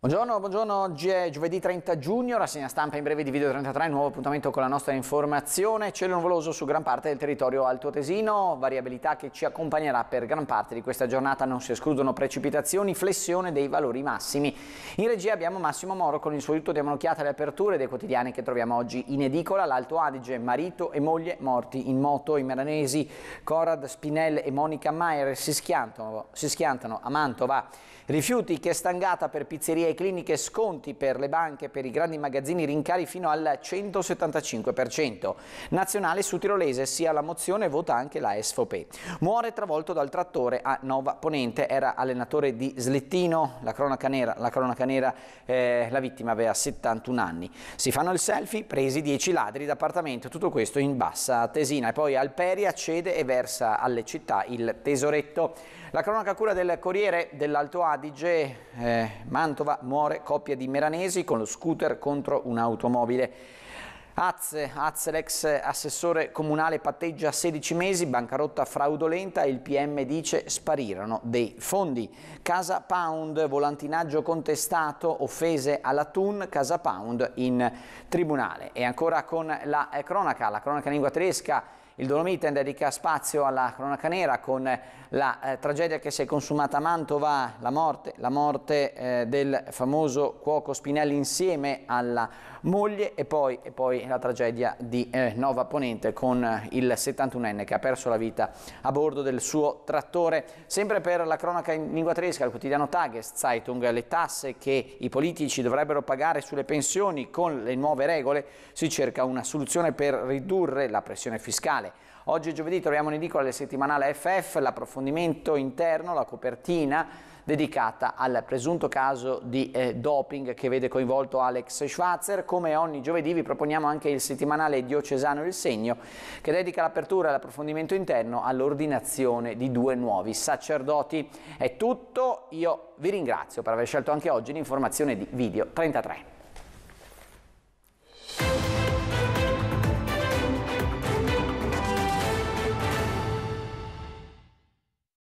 Buongiorno, buongiorno, oggi è giovedì 30 giugno, rassegna stampa in breve di Video 33, nuovo appuntamento con la nostra informazione, cielo nuvoloso su gran parte del territorio altoatesino, variabilità che ci accompagnerà per gran parte di questa giornata, non si escludono precipitazioni, flessione dei valori massimi. In regia abbiamo Massimo Moro, con il suo aiuto diamo un'occhiata alle aperture dei quotidiani che troviamo oggi in edicola, l'Alto Adige, marito e moglie morti in moto, i meranesi Corad Spinel e Monica Maier si schiantano, si schiantano a Mantova, rifiuti che stangata per pizzerie linee cliniche sconti per le banche, per i grandi magazzini rincari fino al 175%. Nazionale su tirolese sia la mozione vota anche la SFOP. Muore travolto dal trattore a Nova Ponente, era allenatore di Slittino, la cronaca nera, la, cronaca nera, eh, la vittima aveva 71 anni. Si fanno il selfie, presi 10 ladri d'appartamento, tutto questo in bassa tesina. E poi Alperia cede e versa alle città il tesoretto. La cronaca cura del Corriere dell'Alto Adige, eh, Mantova muore coppia di meranesi con lo scooter contro un'automobile. Azze, Azze l'ex assessore comunale patteggia 16 mesi, bancarotta fraudolenta e il PM dice sparirono dei fondi. Casa Pound, volantinaggio contestato, offese alla TUN, Casa Pound in tribunale. E ancora con la eh, cronaca, la cronaca in lingua tedesca il Dolomite dedica spazio alla cronaca nera con la eh, tragedia che si è consumata a Mantova, la morte, la morte eh, del famoso cuoco Spinelli insieme alla moglie e poi, e poi la tragedia di eh, Nova Ponente con eh, il 71enne che ha perso la vita a bordo del suo trattore. Sempre per la cronaca in lingua tedesca, il quotidiano Tageszeitung, le tasse che i politici dovrebbero pagare sulle pensioni con le nuove regole, si cerca una soluzione per ridurre la pressione fiscale. Oggi giovedì troviamo in edicola il settimanale FF, l'approfondimento interno, la copertina dedicata al presunto caso di eh, doping che vede coinvolto Alex Schwarzer. Come ogni giovedì vi proponiamo anche il settimanale diocesano Il Segno che dedica l'apertura e l'approfondimento interno all'ordinazione di due nuovi sacerdoti. È tutto, io vi ringrazio per aver scelto anche oggi l'informazione di Video 33.